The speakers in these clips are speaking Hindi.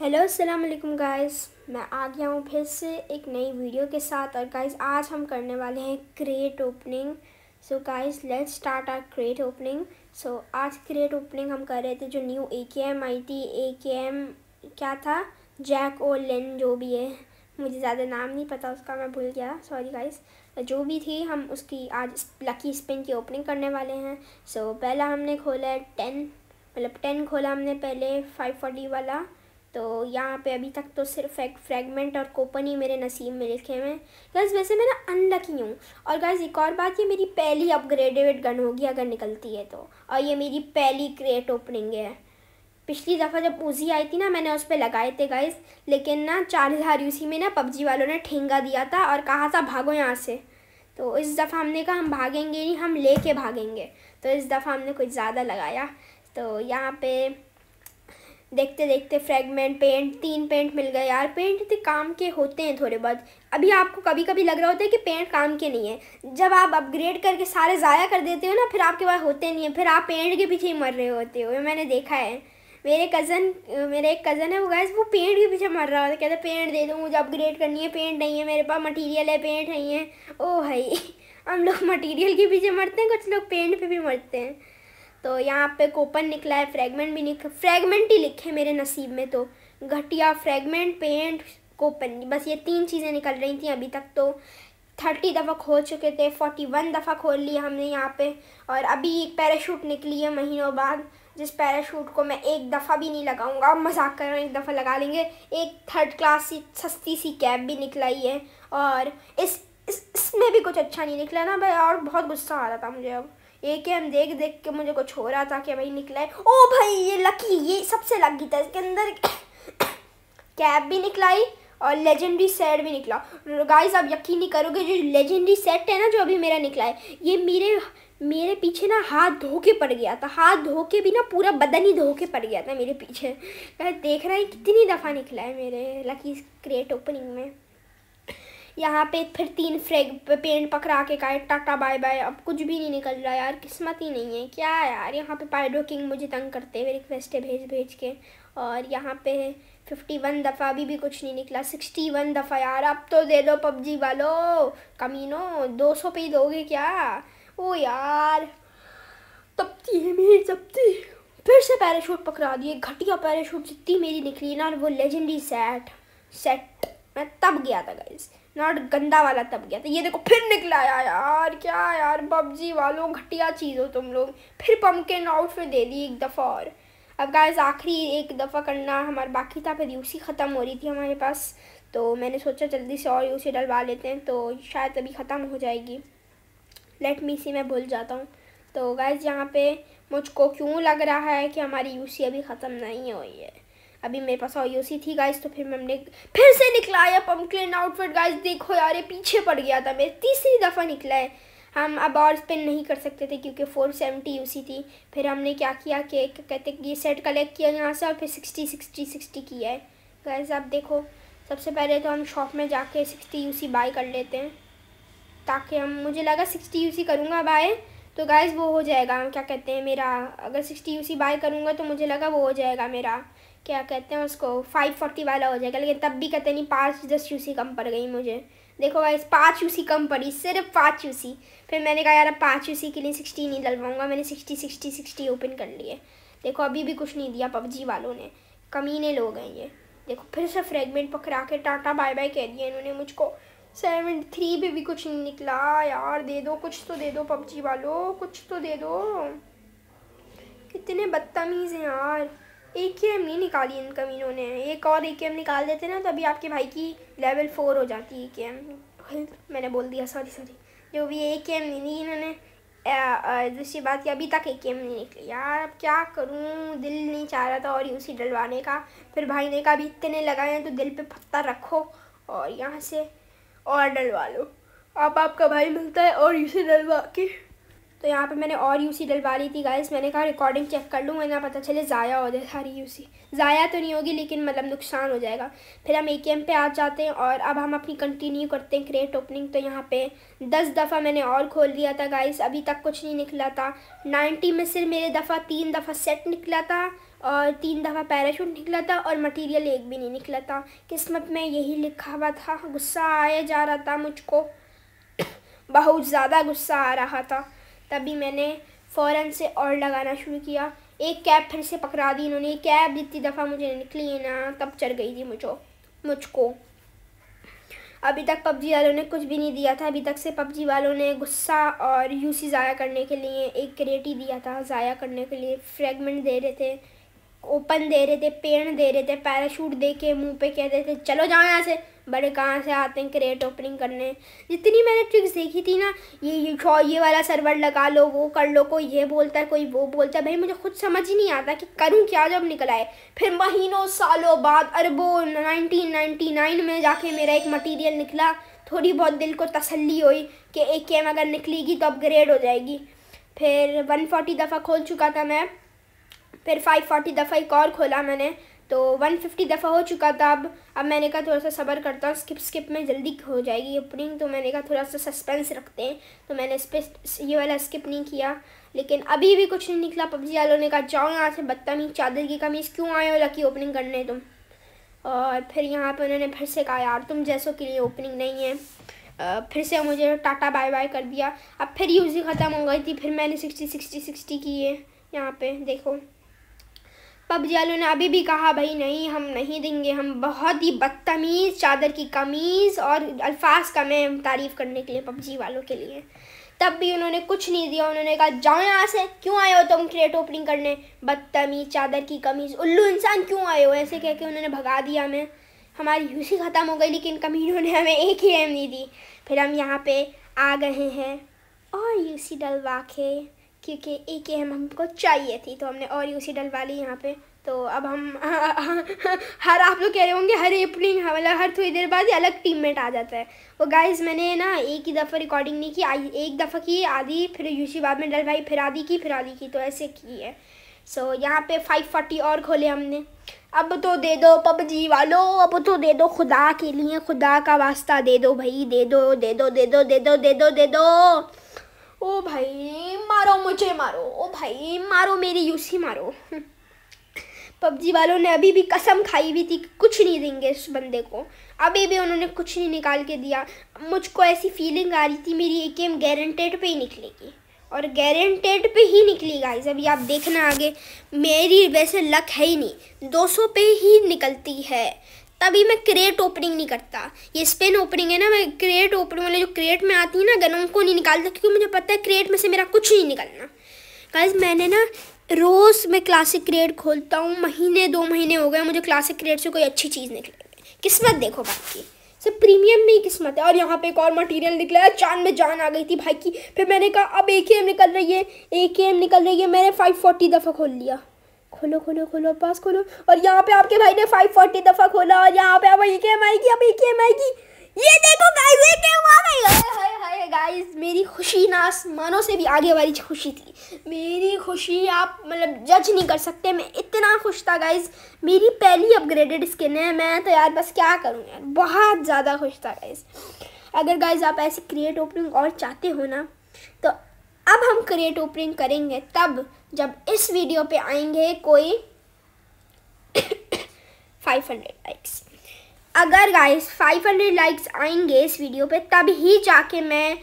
हेलो अस्सलाम वालेकुम गाइस मैं आ गया हूँ फिर से एक नई वीडियो के साथ और गाइस आज हम करने वाले हैं create opening so guys let's start our create opening so आज क्रिएट ओपनिंग हम कर रहे थे जो न्यू ए के एम आई टी ए के एम क्या था जैक ओ लेन जो भी है मुझे ज़्यादा नाम नहीं पता उसका मैं भूल गया सॉरी गाइस जो भी थी हम उसकी आज लकी स्पिन की ओपनिंग करने वाले हैं सो so, पहला हमने खोला है टेन मतलब टेन खोला हमने पहले फाइव फोर्टी वाला तो यहाँ पे अभी तक तो सिर्फ एक फ्रेगमेंट और कोपन ही मेरे नसीब में लिखे हुए हैं गर्ज़ वैसे मैं ना अनलकी हूँ और गर्ज़ एक और बात ये मेरी पहली अपग्रेडेड गन होगी अगर निकलती है तो और ये मेरी पहली क्रेट ओपनिंग है पिछली दफ़ा जब ऊजी आई थी ना मैंने उस पर लगाए थे गाइज लेकिन ना चार हज़ार यूसी में ना पबजी वालों ने ठेंगा दिया था और कहा था भागो यहाँ से तो इस दफ़ा हमने कहा हम भागेंगे नहीं हम ले भागेंगे तो इस दफ़ा हमने कुछ ज़्यादा लगाया तो यहाँ पर देखते देखते फ्रेगमेंट पेंट तीन पेंट मिल गए यार पेंट इतने काम के होते हैं थोड़े बहुत अभी आपको कभी कभी लग रहा होता है कि पेंट काम के नहीं है जब आप अपग्रेड करके सारे ज़ाया कर देते हो ना फिर आपके पास होते नहीं है फिर आप पेंट के पीछे ही मर रहे होते हो मैंने देखा है मेरे कज़न मेरे एक कज़न है वो गैस वो पेंट के पीछे मर रहा होता है कहते पेंट दे दो मुझे अपग्रेड करनी है पेंट नहीं है मेरे पास मटीरियल है पेंट नहीं है ओ भाई हम लोग मटीरियल के पीछे मरते हैं कुछ लोग पेंट पर भी मरते हैं तो यहाँ पे कोपन निकला है फ्रेगमेंट भी निक फ्रेगमेंट ही लिखे मेरे नसीब में तो घटिया फ्रेगमेंट पेंट कोपन बस ये तीन चीज़ें निकल रही थी अभी तक तो थर्टी दफ़ा खोल चुके थे फोर्टी वन दफ़ा खोल लिया हमने यहाँ पे और अभी एक पैराशूट निकली है महीनों बाद जिस पैराशूट को मैं एक दफ़ा भी नहीं लगाऊंगा मजाक कर रहा हूँ एक दफ़ा लगा लेंगे एक थर्ड क्लास सी सस्ती सी कैब भी निकलाई है और इस इसमें इस भी कुछ अच्छा नहीं निकला ना भाई और बहुत गुस्सा आ रहा था मुझे अब एक एम देख देख के मुझे कुछ हो रहा था कि भाई निकला है ओ भाई ये लकी ये सबसे लकी था इसके अंदर कैप भी निकलाई और लेजेंडरी सेट भी निकला गाइस आप यकीन नहीं करोगे जो लेजेंडरी सेट है ना जो अभी मेरा निकला है ये मेरे मेरे पीछे ना हाथ धो के पड़ गया था हाथ धो के भी ना पूरा बदन ही धो के पड़ गया था मेरे पीछे देख रहे हैं कितनी दफ़ा निकला है मेरे लकी क्रिएट ओपनिंग में यहाँ पे फिर तीन फ्रेग पेंट पकड़ा के कहा टाटा बाय बाय अब कुछ भी नहीं निकल रहा यार किस्मत ही नहीं है क्या यार यहाँ पे पाइडो किंग मुझे तंग करते हैं रिक्वेस्ट है भेज भेज के और यहाँ पे फिफ्टी वन दफ़ा अभी भी कुछ नहीं निकला सिक्सटी वन दफ़ा यार अब तो दे दो पबजी वालो कमीनो दो सौ पे ही दोगे क्या ओ यार तपती है मेरी तपती फिर से पैराशूट पकड़ा दिए घटिया पैराशूट जितनी मेरी निकली ना वो लेजेंडरी सेट सेट मैं तब गया था गाइज नॉट गंदा वाला तब गया था ये देखो फिर निकला यार यार क्या यार पबजी वालों घटिया चीज़ हो तुम लोग फिर पम्पकिन आउटफिट दे दी एक दफ़ा और अब गाइज आखिरी एक दफ़ा करना हमारा बाकी था फिर यूसी ख़त्म हो रही थी हमारे पास तो मैंने सोचा जल्दी से और यूसी डलवा लेते हैं तो शायद अभी ख़त्म हो जाएगी लेट मी सी मैं भूल जाता हूँ तो गाइज यहाँ पे मुझको क्यों लग रहा है कि हमारी यूसी अभी ख़त्म नहीं हुई है अभी मेरे पास और यूसी थी गाइस तो फिर हमने फिर से निकला है पम्पकिन आउटफिट गाइस देखो यार ये पीछे पड़ गया था मेरे तीसरी दफ़ा निकला है हम अब और स्पिन नहीं कर सकते थे क्योंकि फोर सेवेंटी यूसी थी फिर हमने क्या किया कि कहते ये सेट कलेक्ट किया यहाँ से और फिर सिक्सटी सिक्सटी सिक्सटी किया है गाइस आप देखो सबसे पहले तो हम शॉप में जाके सिक्सटी यूसी बाय कर लेते हैं ताकि हम मुझे लगा सिक्सटी यू सी करूँगा बाय तो गाइज़ वो हो जाएगा क्या कहते हैं मेरा अगर सिक्सटी यू सी बाय करूँगा तो मुझे लगा वो हो जाएगा मेरा क्या कहते हैं उसको फाइव फोर्टी वाला हो जाएगा लेकिन तब भी कहते नहीं पाँच दस यू सी कम पड़ गई मुझे देखो गाइज पाँच यूसी कम पड़ी सिर्फ पाँच यूसी फिर मैंने कहा यार पाँच पाँच यूसी के लिए सिक्सटी नहीं डलवाऊँगा मैंने सिक्सटी सिक्सटी सिक्सटी ओपन कर लिए देखो अभी भी कुछ नहीं दिया पबजी वालों ने कमीने लोग हैं ये देखो फिर से फ्रेगमेंट पकड़ा के टाटा बाय बाय कह दिया इन्होंने मुझको सेवन थ्री पे भी कुछ नहीं निकला यार दे दो कुछ तो दे दो पबजी वालों कुछ तो दे दो कितने बदतमीज़ हैं यार एक ही एम नहीं निकाली इन कमीनों ने एक और ए के एम निकाल देते ना तभी आपके भाई की लेवल फोर हो जाती है के एम मैंने बोल दिया सॉरी सॉरी जो भी ए के एम नहीं दी इन्होंने दूसरी बात कि अभी तक ए के एम नहीं निकली यार अब क्या करूँ दिल नहीं चाह रहा था और उसी डलवाने का फिर भाई ने कहा अभी इतने लगाए हैं तो दिल पे पत्ता रखो और यहाँ से और डलवा लो अब आपका भाई मिलता है और इसे डलवा के तो यहाँ पे मैंने और यूसी डलवा ली थी गाइस मैंने कहा रिकॉर्डिंग चेक कर लूँ वरना पता चले ज़ाया हो जाए सारी यूसी ज़ाया तो नहीं होगी लेकिन मतलब नुकसान हो जाएगा फिर हम ए पे आ जाते हैं और अब हम अपनी कंटिन्यू करते हैं क्रेट ओपनिंग तो यहाँ पे दस दफ़ा मैंने और खोल दिया था गाइस अभी तक कुछ नहीं निकला था नाइन्टी में सिर्फ मेरे दफ़ा तीन दफ़ा सेट निकला था और तीन दफ़ा पैराशूट निकला था और मटीरियल एक भी नहीं निकला था किस्मत में यही लिखा हुआ था गुस्सा आया जा रहा था मुझको बहुत ज़्यादा गुस्सा आ रहा था तभी मैंने फ़ौरन से और लगाना शुरू किया एक कैब फिर से पकड़ा दी इन्होंने कैब जितनी दफ़ा मुझे निकली है ना तब चढ़ गई थी मुझो मुझको अभी तक पबजी वालों ने कुछ भी नहीं दिया था अभी तक से पबजी वालों ने गुस्सा और यूसी ज़ाया करने के लिए एक क्रेट ही दिया था ज़ाया करने के लिए फ्रेगमेंट दे रहे थे ओपन दे रहे थे पेड़ दे रहे थे पैराशूट दे के मुँह पे कह रहे थे चलो जाओ यहाँ से बड़े कहाँ से आते हैं क्रेट ओपनिंग करने जितनी मैंने ट्रिक्स देखी थी ना ये ये ये वाला सर्वर लगा लो वो कर लो कोई ये बोलता है कोई वो बोलता है भाई मुझे खुद समझ ही नहीं आता कि करूँ क्या जब निकल आए फिर महीनों सालों बाद अरबों नाइनटीन में जाके मेरा एक मटीरियल निकला थोड़ी बहुत दिल को तसली हुई कि एक के अगर निकलेगी तो अपग्रेड हो जाएगी फिर 140 दफ़ा खोल चुका था मैं फिर 540 दफ़ा एक और खोला मैंने तो 150 दफ़ा हो चुका था अब अब मैंने कहा थोड़ा सा सबर करता हूँ स्किप स्किप में जल्दी हो जाएगी ओपनिंग तो मैंने कहा थोड़ा सा सस्पेंस रखते हैं तो मैंने इस पर ये वाला स्किप नहीं किया लेकिन अभी भी कुछ नहीं निकला पबजी वालों ने कहा जाओ यहाँ से बदतमीज चादर की कमीज़ क्यों आए हो लकी ओपनिंग करने तुम और फिर यहाँ पर उन्होंने फिर से कहा यार तुम जैसों के लिए ओपनिंग नहीं है फिर से मुझे टाटा बाय बाय कर दिया अब फिर यूज़ी ख़त्म हो गई थी फिर मैंने सिक्सटी सिक्सटी सिक्सटी की है यहाँ पे देखो पबजी वालों ने अभी भी कहा भाई नहीं हम नहीं देंगे हम बहुत ही बदतमीज़ चादर की कमीज़ और अल्फाज का मैं तारीफ़ करने के लिए पबजी वालों के लिए तब भी उन्होंने कुछ नहीं दिया उन्होंने कहा जाओ यहाँ से क्यों आए हो तुम क्रिएट ओपनिंग करने बदतमीज चादर की कमीज़ उल्लू इंसान क्यों आए हो ऐसे कह के उन्होंने भगा दिया हमें हमारी यूसी ख़त्म हो गई लेकिन कमीनों ने हमें एक ही एम नहीं दी फिर हम यहाँ पे आ गए हैं और यूसी डलवा के क्योंकि एक ही एम हमको चाहिए थी तो हमने और यूसी डलवा ली यहाँ पे तो अब हम हर आप लोग कह रहे होंगे हर एपनिंग हाँ, मतलब हर थोड़ी देर बाद अलग टीम मेट आ जाता है वो तो गाइज मैंने ना एक ही दफ़ा रिकॉर्डिंग नहीं की एक दफ़ा की आधी फिर यूसी बाद में डलवाई फिर आधी की फिर आधी की तो ऐसे की है सो so, यहाँ पे फाइव फोर्टी और खोले हमने अब तो दे दो पबजी वालों अब तो दे दो खुदा के लिए खुदा का वास्ता दे दो भाई दे दो दे दो दे दो दे दो दे दो दे दो ओ भाई मारो मुझे मारो ओ भाई मारो मेरी यूसी मारो पबजी वालों ने अभी भी कसम खाई हुई थी कि कुछ नहीं देंगे इस बंदे को अभी भी उन्होंने कुछ नहीं निकाल के दिया मुझको ऐसी फीलिंग आ रही थी मेरी ए गेम गारंटेड पर ही निकलेगी और गारंटेड पे ही निकली गाइस अभी आप देखना आगे मेरी वैसे लक है ही नहीं 200 पे ही निकलती है तभी मैं क्रेट ओपनिंग नहीं करता ये स्पिन ओपनिंग है ना मैं क्रेट ओपनिंग वाले जो क्रेट में आती है ना गन उनको नहीं निकालता क्योंकि मुझे पता है क्रेट में से मेरा कुछ नहीं निकलना गाइज मैंने ना रोज़ मैं क्लासिक क्रेट खोलता हूँ महीने दो महीने हो गए मुझे क्लासिक क्रेट से कोई अच्छी चीज़ निकले किस्मत देखो बाकी सब प्रीमियम में ही किस्मत है और यहाँ पे एक और मटेरियल निकला है चांद में जान आ गई थी भाई की फिर मैंने कहा अब ए के एम निकल रही है ए के एम निकल रही है मैंने फाइव फोर्टी दफ़ा खोल लिया खोलो खोलो खोलो पास खोलो और यहाँ पे आपके भाई ने 540 दफा खोला और यहाँ पे अब के एम आएगी अब एक एम आएगी ये देखो गाइस ये क्या हुआ भाई हाय हाय हाय गाइस मेरी खुशी ना आसमानों से भी आगे वाली खुशी थी मेरी खुशी आप मतलब जज नहीं कर सकते मैं इतना खुश था गाइस मेरी पहली अपग्रेडेड स्किन है मैं तो यार बस क्या करूँ यार बहुत ज़्यादा खुश था गाइस अगर गाइस आप ऐसी क्रिएट ओपनिंग और चाहते हो ना तो अब हम क्रिएट ओपनिंग करेंगे तब जब इस वीडियो पे आएंगे कोई 500 लाइक्स अगर गाइस 500 लाइक्स आएंगे इस वीडियो पे तब ही जाके मैं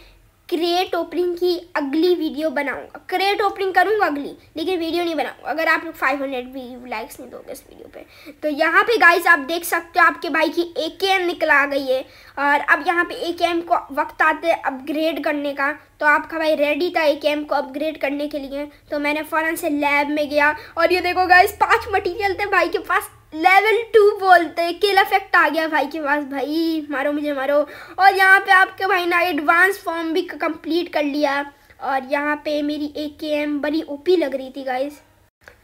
क्रिएट ओपनिंग की अगली वीडियो बनाऊंगा क्रेट ओपनिंग करूंगा अगली लेकिन वीडियो नहीं बनाऊंगा अगर आप लोग फाइव हंड्रेड लाइक्स नहीं दोगे इस वीडियो पे तो यहाँ पे गाइस आप देख सकते हो आपके भाई की ए के एम निकल आ गई है और अब यहाँ पे ए के एम को वक्त आते अपग्रेड करने का तो आपका भाई रेडी था ए के एम को अपग्रेड करने के लिए तो मैंने फ़ौरन से लैब में गया और ये देखो गाइस पाँच मटीरियल थे भाई के पास लेवल टू बोलते किल इफेक्ट आ गया भाई के पास भाई मारो मुझे मारो और यहाँ पे आपके भाई ने एडवांस फॉर्म भी कंप्लीट कर लिया और यहाँ पे मेरी ए के एम बड़ी ओपी लग रही थी गाइस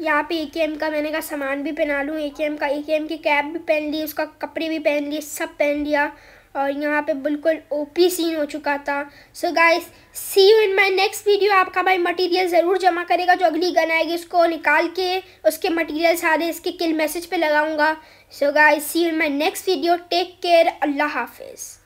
यहाँ पे ए के एम का मैंने कहा सामान भी पहना लूँ ए के एम का ए के एम की कैप भी पहन ली उसका कपड़े भी पहन लिए सब पहन लिया और यहाँ पे बिल्कुल ओपी सीन हो चुका था so guys see you in my next video आपका भाई मटेरियल ज़रूर जमा करेगा जो अगली गन आएगी उसको निकाल के उसके मटेरियल सारे इसके किल मैसेज पे लगाऊंगा so guys see you in my next video take care अल्लाह हाफिज़